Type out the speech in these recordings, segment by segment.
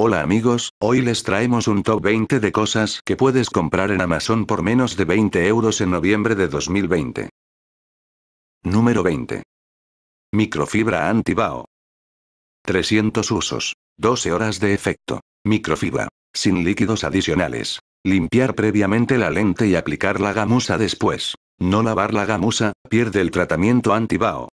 Hola amigos, hoy les traemos un top 20 de cosas que puedes comprar en Amazon por menos de 20 euros en noviembre de 2020. Número 20. Microfibra antibao. 300 usos. 12 horas de efecto. Microfibra. Sin líquidos adicionales. Limpiar previamente la lente y aplicar la gamusa después. No lavar la gamusa, pierde el tratamiento antibao.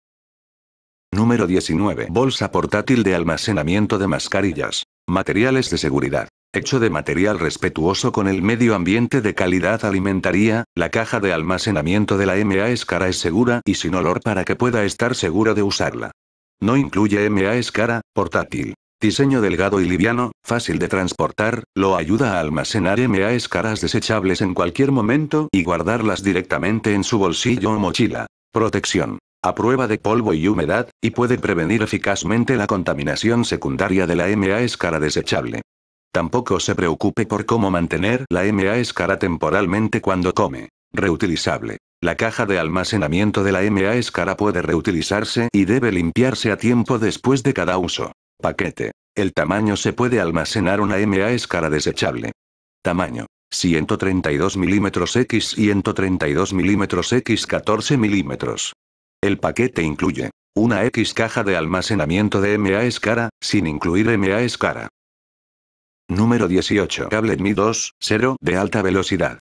Número 19. Bolsa portátil de almacenamiento de mascarillas. Materiales de seguridad. Hecho de material respetuoso con el medio ambiente de calidad alimentaria, la caja de almacenamiento de la MA Escara es segura y sin olor para que pueda estar seguro de usarla. No incluye MA Escara, portátil. Diseño delgado y liviano, fácil de transportar, lo ayuda a almacenar MA Escaras desechables en cualquier momento y guardarlas directamente en su bolsillo o mochila. Protección a prueba de polvo y humedad, y puede prevenir eficazmente la contaminación secundaria de la MA escara desechable. Tampoco se preocupe por cómo mantener la MA escara temporalmente cuando come. Reutilizable. La caja de almacenamiento de la MA escara puede reutilizarse y debe limpiarse a tiempo después de cada uso. Paquete. El tamaño se puede almacenar una MA escara desechable. Tamaño. 132 mm x 132 mm x 14 mm. El paquete incluye una X caja de almacenamiento de MA Escara, sin incluir MA Escara. Número 18. Cable Mi 2, de alta velocidad.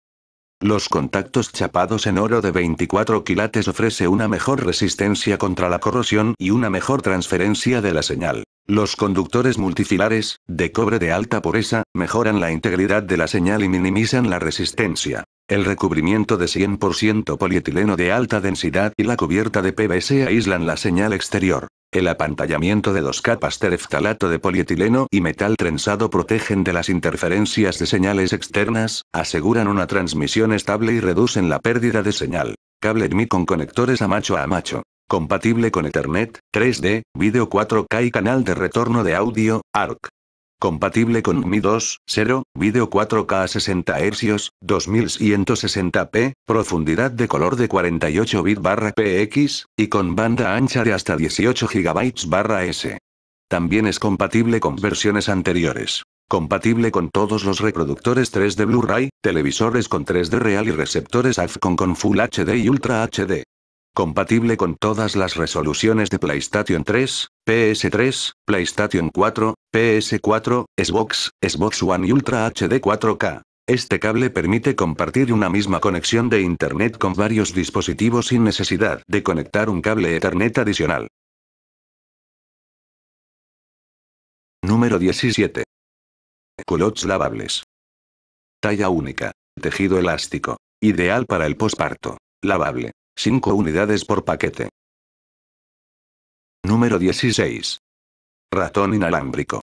Los contactos chapados en oro de 24 quilates ofrece una mejor resistencia contra la corrosión y una mejor transferencia de la señal. Los conductores multifilares, de cobre de alta pureza, mejoran la integridad de la señal y minimizan la resistencia. El recubrimiento de 100% polietileno de alta densidad y la cubierta de PVC aíslan la señal exterior. El apantallamiento de dos capas de tereftalato de polietileno y metal trenzado protegen de las interferencias de señales externas, aseguran una transmisión estable y reducen la pérdida de señal. Cable DMI con conectores a macho a macho. Compatible con Ethernet, 3D, Video 4K y canal de retorno de audio, ARC. Compatible con Mi 2.0, 0, 4K a 60 Hz, 2160p, profundidad de color de 48 bit barra PX, y con banda ancha de hasta 18 GB barra S. También es compatible con versiones anteriores. Compatible con todos los reproductores 3D Blu-ray, televisores con 3D Real y receptores AF con Full HD y Ultra HD. Compatible con todas las resoluciones de PlayStation 3, PS3, PlayStation 4, PS4, Xbox, Xbox One y Ultra HD 4K. Este cable permite compartir una misma conexión de Internet con varios dispositivos sin necesidad de conectar un cable Ethernet adicional. Número 17. Culots lavables. Talla única. Tejido elástico. Ideal para el posparto. Lavable. 5 unidades por paquete. Número 16. Ratón inalámbrico.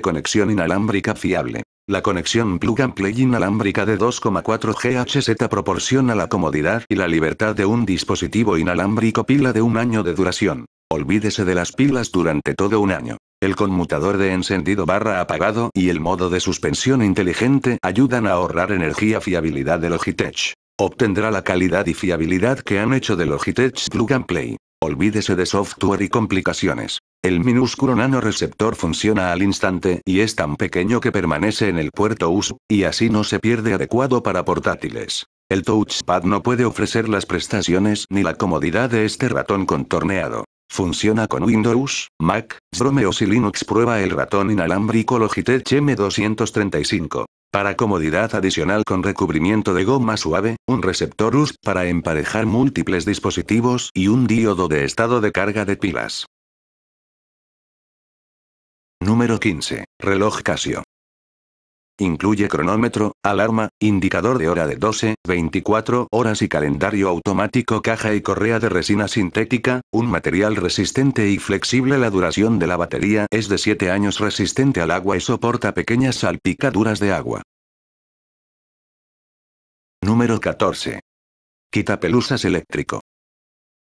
Conexión inalámbrica fiable. La conexión plug and play inalámbrica de 2,4 GHz proporciona la comodidad y la libertad de un dispositivo inalámbrico pila de un año de duración. Olvídese de las pilas durante todo un año. El conmutador de encendido barra apagado y el modo de suspensión inteligente ayudan a ahorrar energía fiabilidad de Logitech obtendrá la calidad y fiabilidad que han hecho de Logitech Plug and Play. Olvídese de software y complicaciones. El minúsculo nanoreceptor funciona al instante y es tan pequeño que permanece en el puerto USB, y así no se pierde adecuado para portátiles. El touchpad no puede ofrecer las prestaciones ni la comodidad de este ratón contorneado. Funciona con Windows, Mac, Chrome y Linux. Prueba el ratón inalámbrico Logitech M235. Para comodidad adicional con recubrimiento de goma suave, un receptor US para emparejar múltiples dispositivos y un diodo de estado de carga de pilas. Número 15. Reloj Casio. Incluye cronómetro, alarma, indicador de hora de 12, 24 horas y calendario automático caja y correa de resina sintética, un material resistente y flexible. La duración de la batería es de 7 años resistente al agua y soporta pequeñas salpicaduras de agua. Número 14. Quita pelusas eléctrico.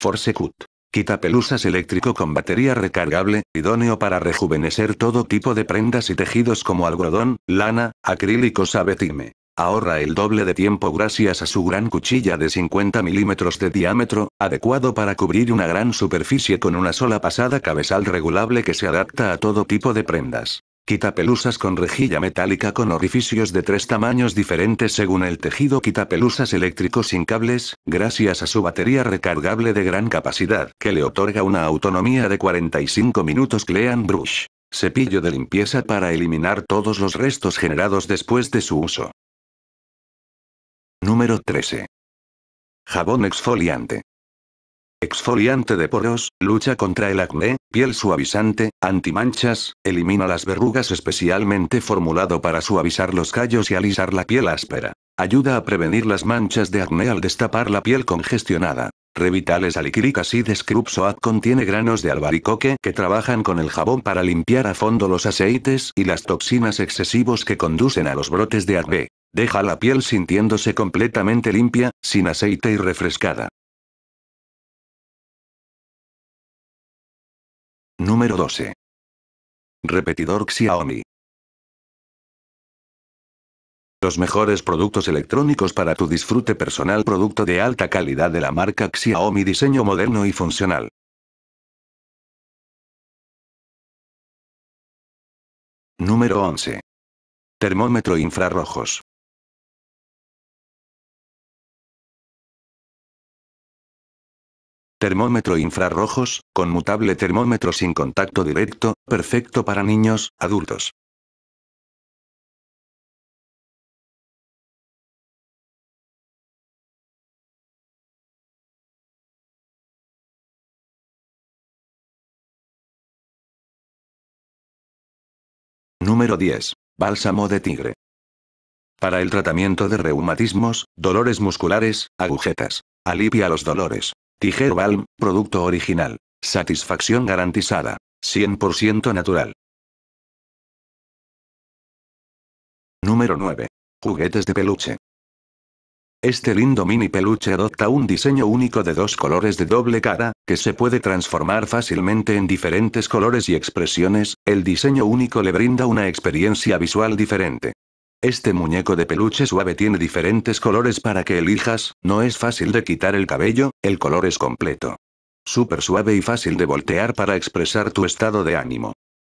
Forcecut. Quita pelusas eléctrico con batería recargable, idóneo para rejuvenecer todo tipo de prendas y tejidos como algodón, lana, acrílicos abetime. Ahorra el doble de tiempo gracias a su gran cuchilla de 50 milímetros de diámetro, adecuado para cubrir una gran superficie con una sola pasada cabezal regulable que se adapta a todo tipo de prendas. Quitapelusas con rejilla metálica con orificios de tres tamaños diferentes según el tejido quitapelusas eléctricos sin cables, gracias a su batería recargable de gran capacidad, que le otorga una autonomía de 45 minutos Clean Brush. Cepillo de limpieza para eliminar todos los restos generados después de su uso. Número 13. Jabón exfoliante. Exfoliante de poros, lucha contra el acné, piel suavizante, antimanchas, elimina las verrugas especialmente formulado para suavizar los callos y alisar la piel áspera. Ayuda a prevenir las manchas de acné al destapar la piel congestionada. Revitales Aliquiric y Scrub Soap contiene granos de albaricoque que trabajan con el jabón para limpiar a fondo los aceites y las toxinas excesivos que conducen a los brotes de acné. Deja la piel sintiéndose completamente limpia, sin aceite y refrescada. Número 12. Repetidor Xiaomi. Los mejores productos electrónicos para tu disfrute personal. Producto de alta calidad de la marca Xiaomi. Diseño moderno y funcional. Número 11. Termómetro infrarrojos. termómetro infrarrojos, conmutable termómetro sin contacto directo, perfecto para niños, adultos. Número 10. Bálsamo de tigre. Para el tratamiento de reumatismos, dolores musculares, agujetas. Alivia los dolores. Tijero Balm, producto original. Satisfacción garantizada. 100% natural. Número 9. Juguetes de peluche. Este lindo mini peluche adopta un diseño único de dos colores de doble cara, que se puede transformar fácilmente en diferentes colores y expresiones, el diseño único le brinda una experiencia visual diferente. Este muñeco de peluche suave tiene diferentes colores para que elijas, no es fácil de quitar el cabello, el color es completo. Super suave y fácil de voltear para expresar tu estado de ánimo.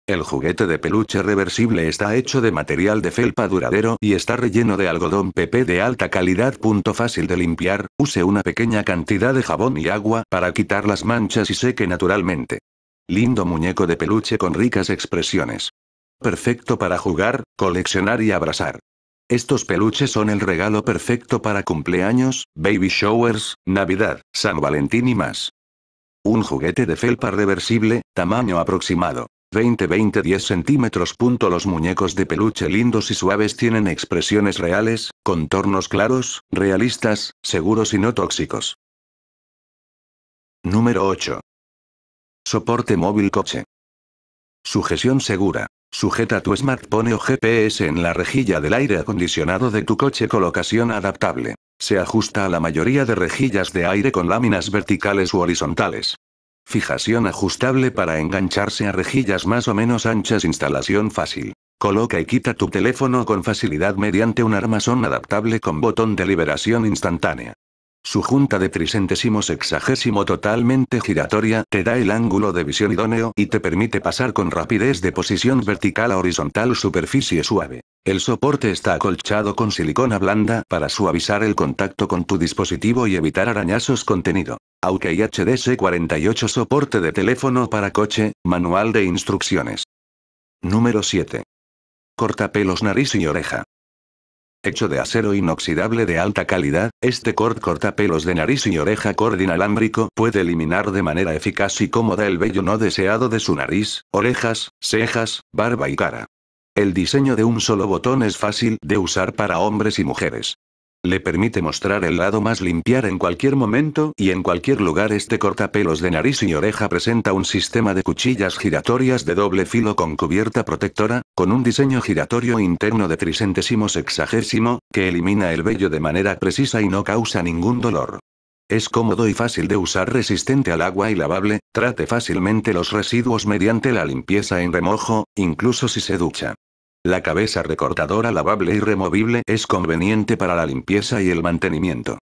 El juguete de peluche reversible está hecho de material de felpa duradero y está relleno de algodón PP de alta calidad. Punto fácil de limpiar, use una pequeña cantidad de jabón y agua para quitar las manchas y seque naturalmente. Lindo muñeco de peluche con ricas expresiones perfecto para jugar, coleccionar y abrazar. Estos peluches son el regalo perfecto para cumpleaños, baby showers, Navidad, San Valentín y más. Un juguete de felpa reversible, tamaño aproximado. 20-20-10 centímetros. Los muñecos de peluche lindos y suaves tienen expresiones reales, contornos claros, realistas, seguros y no tóxicos. Número 8. Soporte móvil coche. Sujeción segura. Sujeta tu smartphone o GPS en la rejilla del aire acondicionado de tu coche. Colocación adaptable. Se ajusta a la mayoría de rejillas de aire con láminas verticales u horizontales. Fijación ajustable para engancharse a rejillas más o menos anchas. Instalación fácil. Coloca y quita tu teléfono con facilidad mediante un armazón adaptable con botón de liberación instantánea. Su junta de tricentésimo sexagésimo totalmente giratoria te da el ángulo de visión idóneo y te permite pasar con rapidez de posición vertical a horizontal superficie suave. El soporte está acolchado con silicona blanda para suavizar el contacto con tu dispositivo y evitar arañazos contenido. Aunque y HDS 48 soporte de teléfono para coche, manual de instrucciones. Número 7. Cortapelos nariz y oreja hecho de acero inoxidable de alta calidad, este cord cortapelos de nariz y oreja cord inalámbrico puede eliminar de manera eficaz y cómoda el vello no deseado de su nariz, orejas, cejas, barba y cara. El diseño de un solo botón es fácil de usar para hombres y mujeres. Le permite mostrar el lado más limpiar en cualquier momento y en cualquier lugar este cortapelos de nariz y oreja presenta un sistema de cuchillas giratorias de doble filo con cubierta protectora, con un diseño giratorio interno de tricentésimo sexagésimo, que elimina el vello de manera precisa y no causa ningún dolor. Es cómodo y fácil de usar resistente al agua y lavable, trate fácilmente los residuos mediante la limpieza en remojo, incluso si se ducha. La cabeza recortadora lavable y removible es conveniente para la limpieza y el mantenimiento.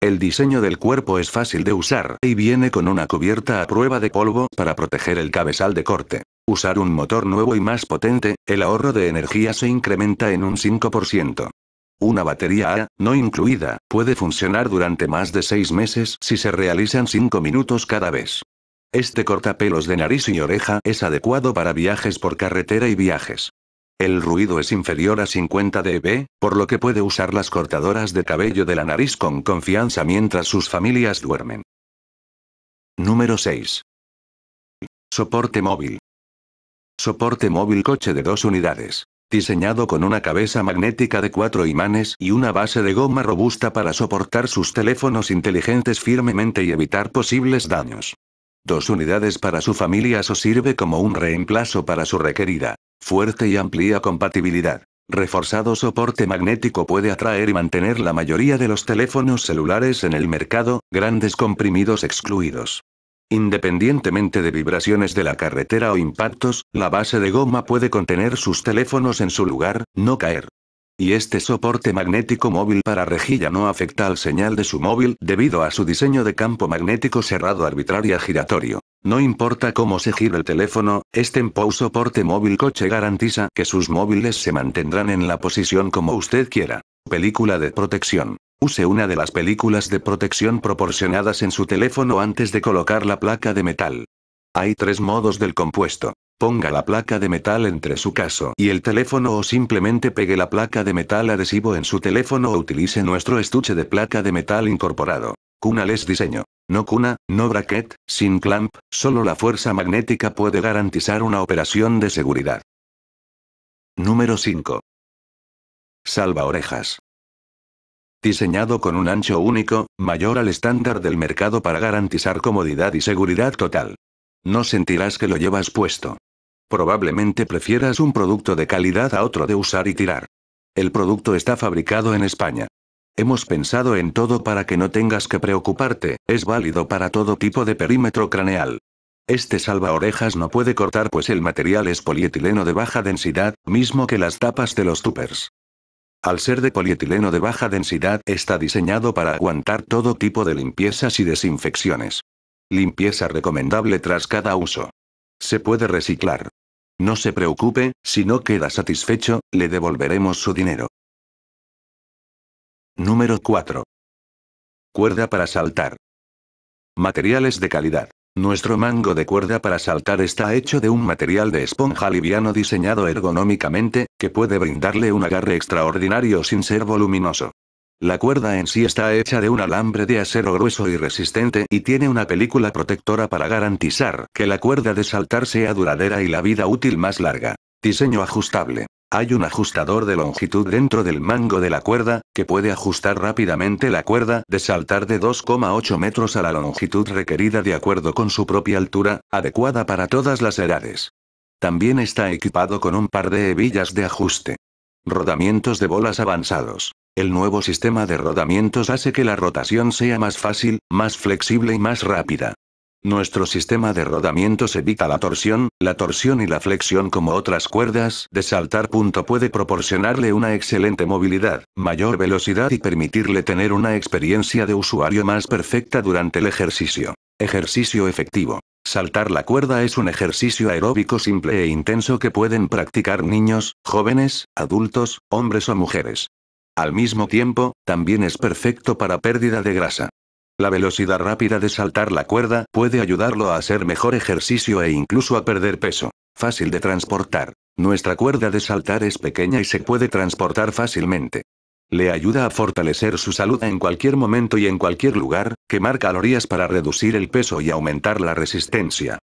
El diseño del cuerpo es fácil de usar y viene con una cubierta a prueba de polvo para proteger el cabezal de corte. Usar un motor nuevo y más potente, el ahorro de energía se incrementa en un 5%. Una batería A, no incluida, puede funcionar durante más de 6 meses si se realizan 5 minutos cada vez. Este cortapelos de nariz y oreja es adecuado para viajes por carretera y viajes. El ruido es inferior a 50 dB, por lo que puede usar las cortadoras de cabello de la nariz con confianza mientras sus familias duermen. Número 6. Soporte móvil. Soporte móvil coche de dos unidades. Diseñado con una cabeza magnética de cuatro imanes y una base de goma robusta para soportar sus teléfonos inteligentes firmemente y evitar posibles daños. Dos unidades para su familia o sirve como un reemplazo para su requerida. Fuerte y amplia compatibilidad. Reforzado soporte magnético puede atraer y mantener la mayoría de los teléfonos celulares en el mercado, grandes comprimidos excluidos. Independientemente de vibraciones de la carretera o impactos, la base de goma puede contener sus teléfonos en su lugar, no caer y este soporte magnético móvil para rejilla no afecta al señal de su móvil debido a su diseño de campo magnético cerrado arbitraria giratorio. No importa cómo se gire el teléfono, este Empow soporte móvil coche garantiza que sus móviles se mantendrán en la posición como usted quiera. Película de protección. Use una de las películas de protección proporcionadas en su teléfono antes de colocar la placa de metal. Hay tres modos del compuesto. Ponga la placa de metal entre su caso y el teléfono o simplemente pegue la placa de metal adhesivo en su teléfono o utilice nuestro estuche de placa de metal incorporado. Cuna les diseño. No cuna, no bracket, sin clamp, solo la fuerza magnética puede garantizar una operación de seguridad. Número 5. Salva orejas. Diseñado con un ancho único, mayor al estándar del mercado para garantizar comodidad y seguridad total. No sentirás que lo llevas puesto. Probablemente prefieras un producto de calidad a otro de usar y tirar. El producto está fabricado en España. Hemos pensado en todo para que no tengas que preocuparte, es válido para todo tipo de perímetro craneal. Este salva orejas no puede cortar pues el material es polietileno de baja densidad, mismo que las tapas de los tuppers. Al ser de polietileno de baja densidad está diseñado para aguantar todo tipo de limpiezas y desinfecciones. Limpieza recomendable tras cada uso. Se puede reciclar. No se preocupe, si no queda satisfecho, le devolveremos su dinero. Número 4. Cuerda para saltar. Materiales de calidad. Nuestro mango de cuerda para saltar está hecho de un material de esponja liviano diseñado ergonómicamente, que puede brindarle un agarre extraordinario sin ser voluminoso. La cuerda en sí está hecha de un alambre de acero grueso y resistente y tiene una película protectora para garantizar que la cuerda de saltar sea duradera y la vida útil más larga. Diseño ajustable. Hay un ajustador de longitud dentro del mango de la cuerda, que puede ajustar rápidamente la cuerda de saltar de 2,8 metros a la longitud requerida de acuerdo con su propia altura, adecuada para todas las edades. También está equipado con un par de hebillas de ajuste. Rodamientos de bolas avanzados. El nuevo sistema de rodamientos hace que la rotación sea más fácil, más flexible y más rápida. Nuestro sistema de rodamientos evita la torsión, la torsión y la flexión como otras cuerdas de saltar. Punto puede proporcionarle una excelente movilidad, mayor velocidad y permitirle tener una experiencia de usuario más perfecta durante el ejercicio. Ejercicio efectivo. Saltar la cuerda es un ejercicio aeróbico simple e intenso que pueden practicar niños, jóvenes, adultos, hombres o mujeres. Al mismo tiempo, también es perfecto para pérdida de grasa. La velocidad rápida de saltar la cuerda puede ayudarlo a hacer mejor ejercicio e incluso a perder peso. Fácil de transportar. Nuestra cuerda de saltar es pequeña y se puede transportar fácilmente. Le ayuda a fortalecer su salud en cualquier momento y en cualquier lugar, quemar calorías para reducir el peso y aumentar la resistencia.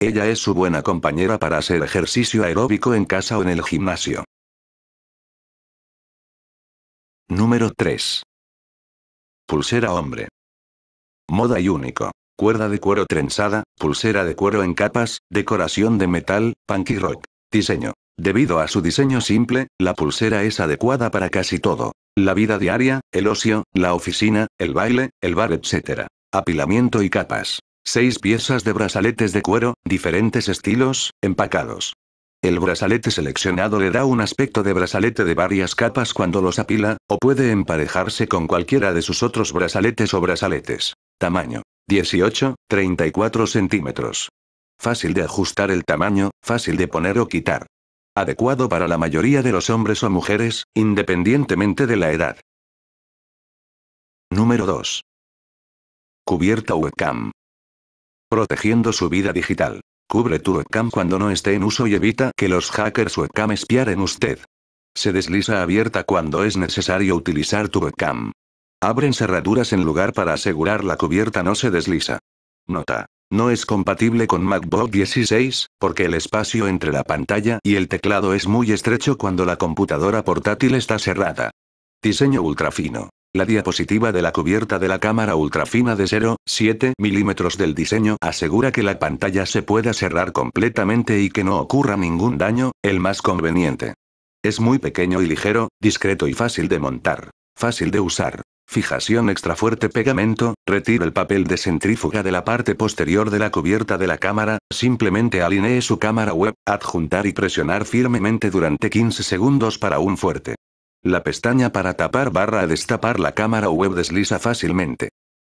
Ella es su buena compañera para hacer ejercicio aeróbico en casa o en el gimnasio. Número 3. Pulsera hombre. Moda y único. Cuerda de cuero trenzada, pulsera de cuero en capas, decoración de metal, y rock. Diseño. Debido a su diseño simple, la pulsera es adecuada para casi todo. La vida diaria, el ocio, la oficina, el baile, el bar, etc. Apilamiento y capas. Seis piezas de brazaletes de cuero, diferentes estilos, empacados. El brazalete seleccionado le da un aspecto de brazalete de varias capas cuando los apila, o puede emparejarse con cualquiera de sus otros brazaletes o brazaletes. Tamaño. 18, 34 centímetros. Fácil de ajustar el tamaño, fácil de poner o quitar. Adecuado para la mayoría de los hombres o mujeres, independientemente de la edad. Número 2. Cubierta webcam. Protegiendo su vida digital. Cubre tu webcam cuando no esté en uso y evita que los hackers webcam espiar usted. Se desliza abierta cuando es necesario utilizar tu webcam. Abren cerraduras en lugar para asegurar la cubierta no se desliza. Nota. No es compatible con MacBook 16, porque el espacio entre la pantalla y el teclado es muy estrecho cuando la computadora portátil está cerrada. Diseño ultra fino. La diapositiva de la cubierta de la cámara ultrafina de 0,7 milímetros del diseño asegura que la pantalla se pueda cerrar completamente y que no ocurra ningún daño, el más conveniente. Es muy pequeño y ligero, discreto y fácil de montar. Fácil de usar. Fijación extra fuerte pegamento, retire el papel de centrífuga de la parte posterior de la cubierta de la cámara, simplemente alinee su cámara web, adjuntar y presionar firmemente durante 15 segundos para un fuerte. La pestaña para tapar barra destapar la cámara web desliza fácilmente.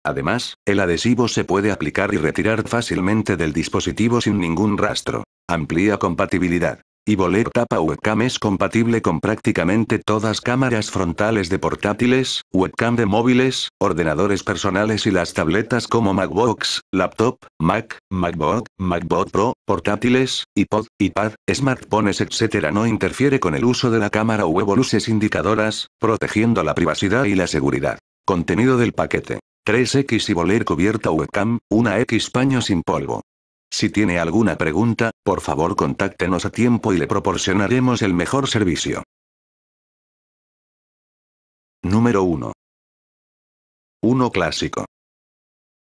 Además, el adhesivo se puede aplicar y retirar fácilmente del dispositivo sin ningún rastro. Amplía compatibilidad y Tapa Webcam es compatible con prácticamente todas cámaras frontales de portátiles, webcam de móviles, ordenadores personales y las tabletas como MacBooks, laptop, Mac, MacBook, MacBook Pro, portátiles, iPod, iPad, smartphones, etc. No interfiere con el uso de la cámara web o luces indicadoras, protegiendo la privacidad y la seguridad. Contenido del paquete. 3X y voler cubierta webcam, una X paño sin polvo. Si tiene alguna pregunta, por favor contáctenos a tiempo y le proporcionaremos el mejor servicio. Número 1. 1 clásico.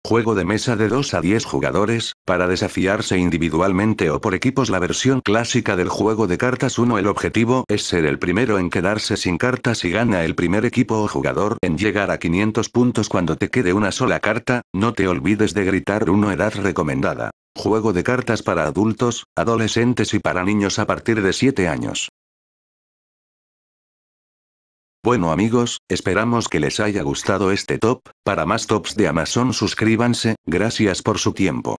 Juego de mesa de 2 a 10 jugadores, para desafiarse individualmente o por equipos. La versión clásica del juego de cartas 1 El objetivo es ser el primero en quedarse sin cartas y gana el primer equipo o jugador en llegar a 500 puntos cuando te quede una sola carta, no te olvides de gritar 1 edad recomendada. Juego de cartas para adultos, adolescentes y para niños a partir de 7 años. Bueno amigos, esperamos que les haya gustado este top, para más tops de Amazon suscríbanse, gracias por su tiempo.